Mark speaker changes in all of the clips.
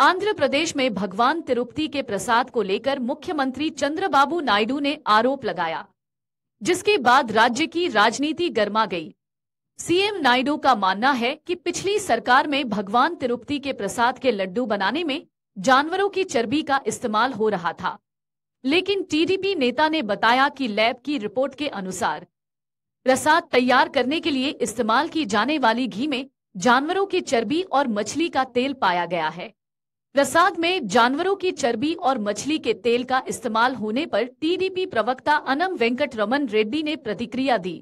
Speaker 1: आंध्र प्रदेश में भगवान तिरुपति के प्रसाद को लेकर मुख्यमंत्री चंद्रबाबू नायडू ने आरोप लगाया जिसके बाद राज्य की राजनीति गर्मा गई सीएम नायडू का मानना है कि पिछली सरकार में भगवान तिरुपति के प्रसाद के लड्डू बनाने में जानवरों की चर्बी का इस्तेमाल हो रहा था लेकिन टीडीपी नेता ने बताया कि लैब की रिपोर्ट के अनुसार प्रसाद तैयार करने के लिए इस्तेमाल की जाने वाली घी में जानवरों की चर्बी और मछली का तेल पाया गया है प्रसाद में जानवरों की चर्बी और मछली के तेल का इस्तेमाल होने पर टीडीपी प्रवक्ता अनम वेंकट रमन रेड्डी ने प्रतिक्रिया दी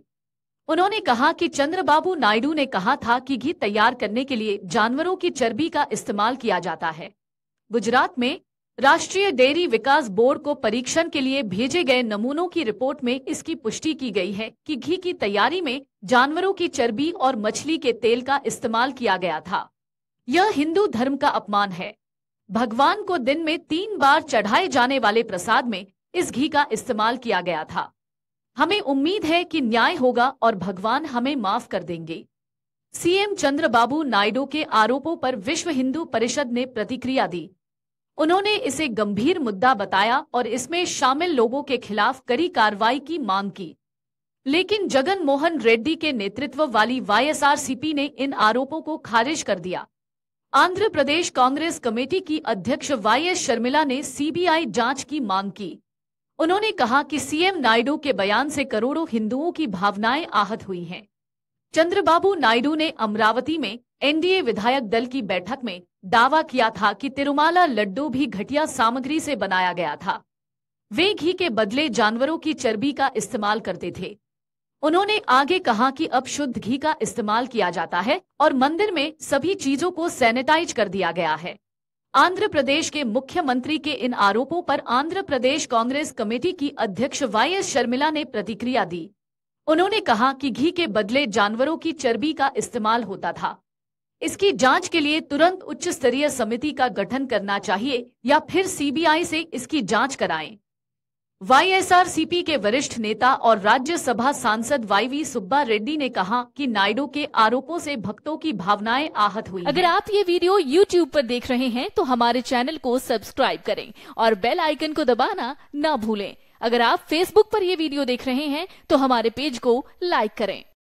Speaker 1: उन्होंने कहा कि चंद्रबाबू नायडू ने कहा था कि घी तैयार करने के लिए जानवरों की चर्बी का इस्तेमाल किया जाता है गुजरात में राष्ट्रीय डेयरी विकास बोर्ड को परीक्षण के लिए भेजे गए नमूनों की रिपोर्ट में इसकी पुष्टि की गई है कि घी की तैयारी में जानवरों की चर्बी और मछली के तेल का इस्तेमाल किया गया था यह हिंदू धर्म का अपमान है भगवान को दिन में तीन बार चढ़ाए जाने वाले प्रसाद में इस घी का इस्तेमाल किया गया था हमें उम्मीद है कि न्याय होगा और भगवान हमें माफ कर देंगे सीएम चंद्रबाबू नायडू के आरोपों पर विश्व हिंदू परिषद ने प्रतिक्रिया दी उन्होंने इसे गंभीर मुद्दा बताया और इसमें शामिल लोगों के खिलाफ कड़ी कार्रवाई की मांग की लेकिन जगन मोहन रेड्डी के नेतृत्व वाली वाईएसआरसीपी ने इन आरोपों को खारिज कर दिया आंध्र प्रदेश कांग्रेस कमेटी की अध्यक्ष वाई एस शर्मिला ने सीबीआई जांच की मांग की उन्होंने कहा कि सीएम नायडू के बयान से करोड़ों हिंदुओं की भावनाएं आहत हुई हैं चंद्रबाबू नायडू ने अमरावती में एनडीए विधायक दल की बैठक में दावा किया था कि तिरुमाला लड्डू भी घटिया सामग्री से बनाया गया था वे घी के बदले जानवरों की चर्बी का इस्तेमाल करते थे उन्होंने आगे कहा कि अब शुद्ध घी का इस्तेमाल किया जाता है और मंदिर में सभी चीजों को सैनिटाइज कर दिया गया है आंध्र प्रदेश के मुख्यमंत्री के इन आरोपों पर आंध्र प्रदेश कांग्रेस कमेटी की अध्यक्ष वाई एस शर्मिला ने प्रतिक्रिया दी उन्होंने कहा कि घी के बदले जानवरों की चर्बी का इस्तेमाल होता था इसकी जांच के लिए तुरंत उच्च स्तरीय समिति का गठन करना चाहिए या फिर सीबीआई से इसकी जांच कराएं। वाईएसआरसीपी के वरिष्ठ नेता और राज्यसभा सांसद वाईवी सुब्बा रेड्डी ने कहा कि नायडू के आरोपों से भक्तों की भावनाएं आहत हुई अगर आप ये वीडियो यूट्यूब पर देख रहे हैं तो हमारे चैनल को सब्सक्राइब करें और बेल आइकन को दबाना ना भूलें अगर आप फेसबुक पर ये वीडियो देख रहे हैं तो हमारे पेज को लाइक करें